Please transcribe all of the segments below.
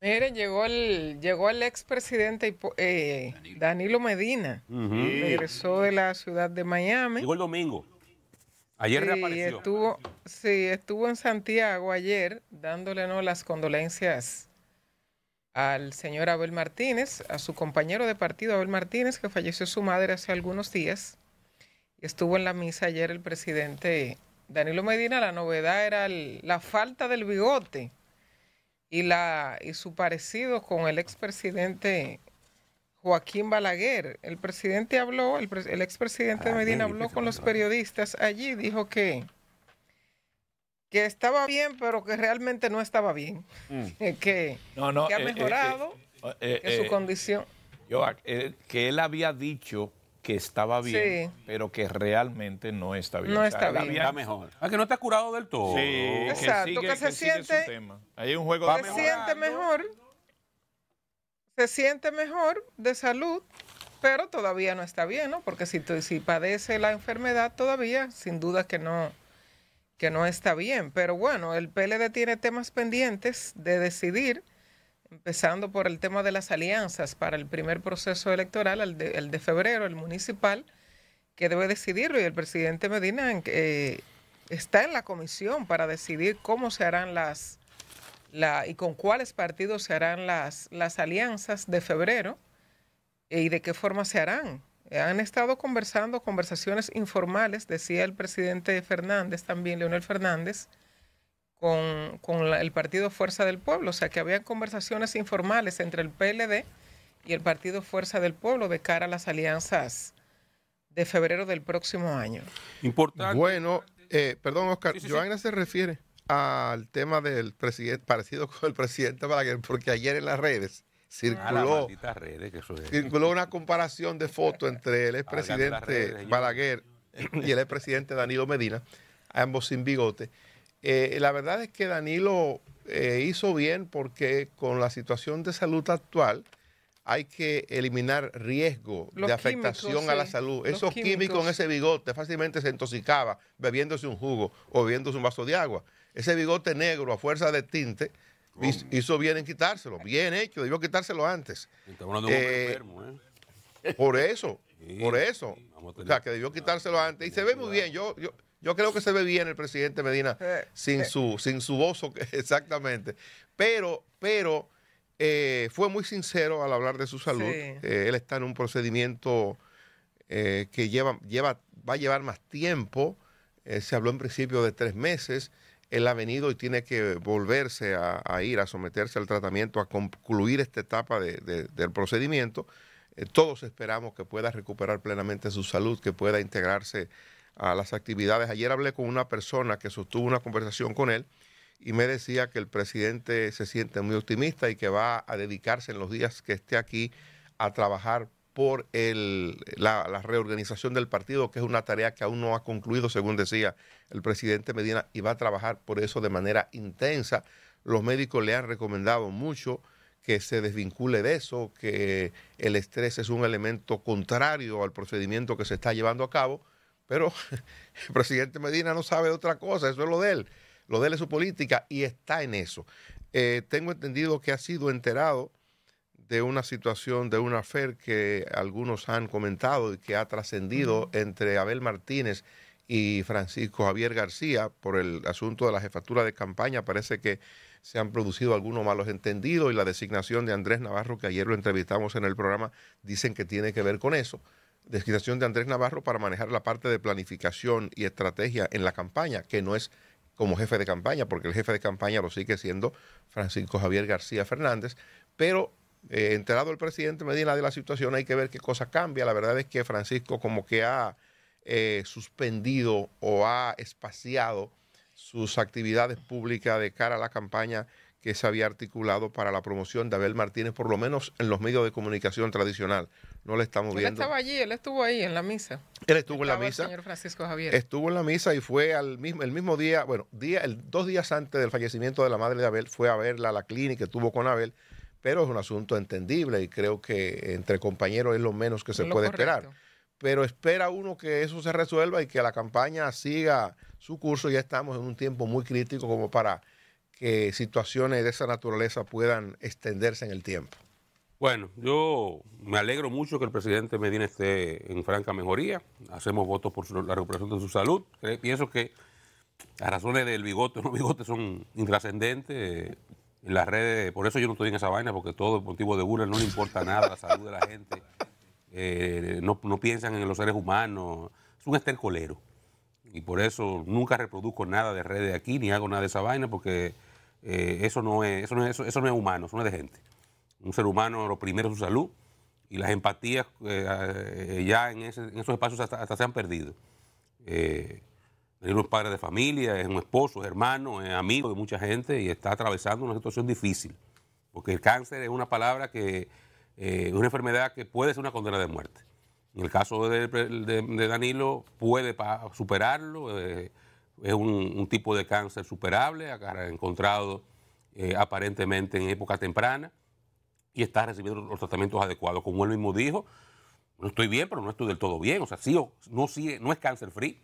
Miren, llegó el, llegó el expresidente eh, Danilo. Medina. Regresó de la ciudad de Miami. Llegó el domingo. Ayer Estuvo, sí, estuvo en Santiago ayer dándole ¿no, las condolencias al señor Abel Martínez, a su compañero de partido Abel Martínez, que falleció su madre hace algunos días. Estuvo en la misa ayer el presidente Danilo Medina. La novedad era la falta del bigote y, la, y su parecido con el expresidente Joaquín Balaguer. El presidente habló, el, expresidente ah, Medina habló con los periodistas allí, dijo que, que estaba bien, pero que realmente no estaba bien, mm. que, ha eh, eh, mejorado, eh, su condición... Yo, que él había dicho que estaba bien, pero que realmente no está bien. No está, bien. mejor. Ah, que no está curado del todo. Sí, Exacto, que, se siente, Hay un juego de Se siente mejor. Se siente mejor de salud, pero todavía no está bien, ¿no? Porque si, si padece la enfermedad todavía, sin duda que no, que no está bien. Pero bueno, el PLD tiene temas pendientes de decidir empezando por el tema de las alianzas para el primer proceso electoral, el de, febrero, el municipal, que debe decidirlo y el presidente Medina eh, está en la comisión para decidir cómo se harán las y con cuáles partidos se harán las, las alianzas de febrero eh, y de qué forma se harán. Han estado conversando conversaciones informales, decía el presidente Fernández también, Leonel Fernández, con, el partido Fuerza del Pueblo, o sea que habían conversaciones informales entre el PLD y el partido Fuerza del Pueblo de cara a las alianzas de febrero del próximo año. Importante. Bueno, eh, perdón, Oscar, Joana se refiere al tema del presidente, parecido con el presidente Balaguer, porque ayer en las redes circuló, ah, eh, circuló una comparación de fotos entre el ex presidente Balaguer y el presidente Danilo Medina, ambos sin bigote. Eh, la verdad es que Danilo eh, hizo bien porque con la situación de salud actual hay que eliminar riesgo de afectación a la salud. Esos químicos. en ese bigote fácilmente se intoxicaba bebiéndose un jugo o bebiéndose un vaso de agua. Ese bigote negro a fuerza de tinte oh. hizo bien en quitárselo. Bien hecho, debió quitárselo antes. Eh, por eso, por eso. O sea, que debió quitárselo antes. Y se ve muy bien. Yo, yo, yo creo que se ve bien el presidente Medina eh, eh. sin, Su, sin su exactamente. Pero, pero eh, fue muy sincero al hablar de su salud. él está en un procedimiento que lleva, lleva, va a llevar más tiempo. se habló en principio de tres meses. Él ha venido y tiene que volverse a, ir, a someterse al tratamiento, a concluir esta etapa del procedimiento. todos esperamos que pueda recuperar plenamente su salud, que pueda integrarse a las actividades. Ayer hablé con una persona que sostuvo una conversación con él y me decía que el presidente se siente muy optimista y que va a dedicarse en los días que esté aquí a trabajar por la, la, reorganización del partido, que es una tarea que aún no ha concluido, según decía el presidente Medina, y va a trabajar por eso de manera intensa. Los médicos le han recomendado mucho que se desvincule de eso, que el estrés es un elemento contrario al procedimiento que se está llevando a cabo pero el presidente Medina no sabe otra cosa, eso es lo de él. Lo de él es su política y está en eso. Eh, tengo entendido que ha sido enterado de una situación, de una afer que algunos han comentado y que ha trascendido entre Abel Martínez y Francisco Javier García por el asunto de la jefatura de campaña. Parece que se han producido algunos malos entendidos y la designación de Andrés Navarro, que ayer lo entrevistamos en el programa, dicen que tiene que ver con eso. ...descripción de Andrés Navarro para manejar la parte de planificación y estrategia en la campaña, que no es como jefe de campaña, porque el jefe de campaña lo sigue siendo Francisco Javier García Fernández, pero eh, enterado el presidente Medina de la situación, hay que ver qué cosa cambia. La verdad es que Francisco como que ha eh, suspendido o ha espaciado sus actividades públicas de cara a la campaña que se había articulado para la promoción de Abel Martínez, por lo menos en los medios de comunicación tradicional. No le estamos viendo. Él estaba allí, él estuvo ahí en la misa. Él estuvo en la misa. Francisco Javier. Estuvo en la misa y fue al mismo, el mismo día, bueno, día, el, dos días antes del fallecimiento de la madre de Abel, fue a verla a la clínica que tuvo con Abel, pero es un asunto entendible y creo que entre compañeros es lo menos que se puede esperar pero espera uno que eso se resuelva y que la campaña siga su curso. Ya estamos en un tiempo muy crítico como para que situaciones de esa naturaleza puedan extenderse en el tiempo. Bueno, yo me alegro mucho que el presidente Medina esté en franca mejoría. Hacemos votos por la recuperación de su salud. Eh, pienso que las razones del bigote, no bigotes son intrascendentes. Eh, en las redes, por eso yo no estoy en esa vaina, porque todo el motivo de burla no le importa nada la salud de la gente. Eh, no, no, piensan en los seres humanos. Es un estercolero. Y por eso nunca reproduzco nada de redes aquí, ni hago nada de esa vaina, porque eh, eso, no es, eso, no eso, no es humano, eso no es de gente. Un ser humano, lo primero es su salud y las empatías eh, ya en, esos espacios hasta, se han perdido. Eh, Danilo es padre de familia, es un esposo, es hermano, es amigo de mucha gente y está atravesando una situación difícil. Porque el cáncer es una palabra que es eh, una enfermedad que puede ser una condena de muerte. En el caso de, Danilo, puede superarlo, es un, tipo de cáncer superable, encontrado eh, aparentemente en época temprana y está recibiendo los tratamientos adecuados. Como él mismo dijo, no estoy bien, pero no estoy del todo bien. O sea, sí, no, no es cáncer free.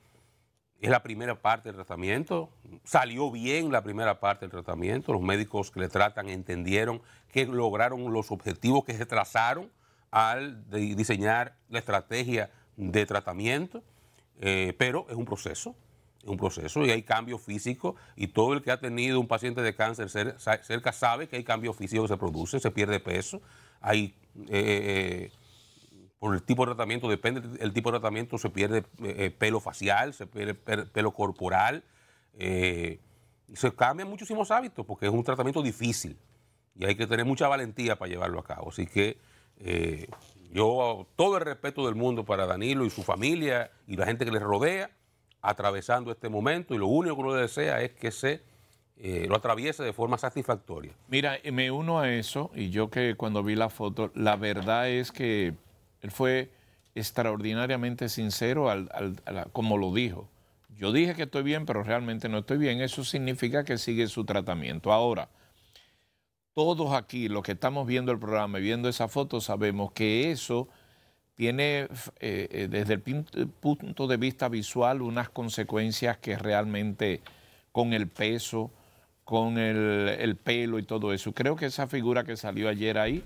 Es la primera parte del tratamiento. Salió bien la primera parte del tratamiento. Los médicos que le tratan entendieron que lograron los objetivos que se trazaron al diseñar la estrategia de tratamiento. Eh, pero es un proceso un proceso y hay cambio físico y todo el que ha tenido un paciente de cáncer cerca sabe que hay cambio físico que se produce, se pierde peso, hay... Eh, eh, eh, por el tipo de tratamiento, depende del tipo de tratamiento, se pierde pelo facial, se pierde pelo corporal, se cambian muchísimos hábitos porque es un tratamiento difícil y hay que tener mucha valentía para llevarlo a cabo. Así que yo todo el respeto del mundo para Danilo y su familia y la gente que les rodea atravesando este momento y lo único que uno desea es que se eh, lo atraviese de forma satisfactoria. Mira, me uno a eso y yo que cuando vi la foto, la verdad es que él fue extraordinariamente sincero como lo dijo. Yo dije que estoy bien, pero realmente no estoy bien. Eso significa que sigue su tratamiento. Ahora, todos aquí, los que estamos viendo el programa y viendo esa foto, sabemos que eso tiene eh, eh, desde el punto de vista visual unas consecuencias que realmente con el peso, con el, pelo y todo eso. Creo que esa figura que salió ayer ahí,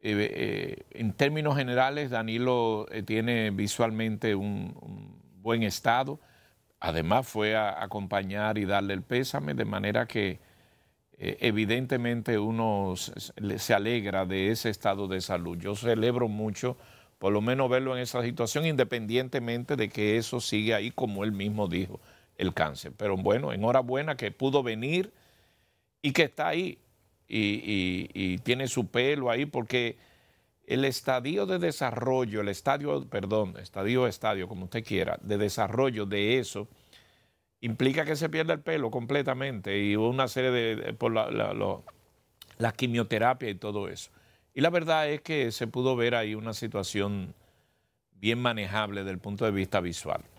eh, en términos generales, Danilo tiene visualmente un, buen estado. Además fue a acompañar y darle el pésame, de manera que eh, evidentemente uno se, alegra de ese estado de salud. Yo celebro mucho por lo menos verlo en esa situación, independientemente de que eso sigue ahí, como él mismo dijo, el cáncer. Pero bueno, enhorabuena que pudo venir y que está ahí y, tiene su pelo ahí, porque el estadio de desarrollo, el estadio, perdón, estadio, estadio, como usted quiera, de desarrollo de eso implica que se pierda el pelo completamente y una serie de, por la, la, la, quimioterapia y todo eso. Y la verdad es que se pudo ver ahí una situación bien manejable desde el punto de vista visual.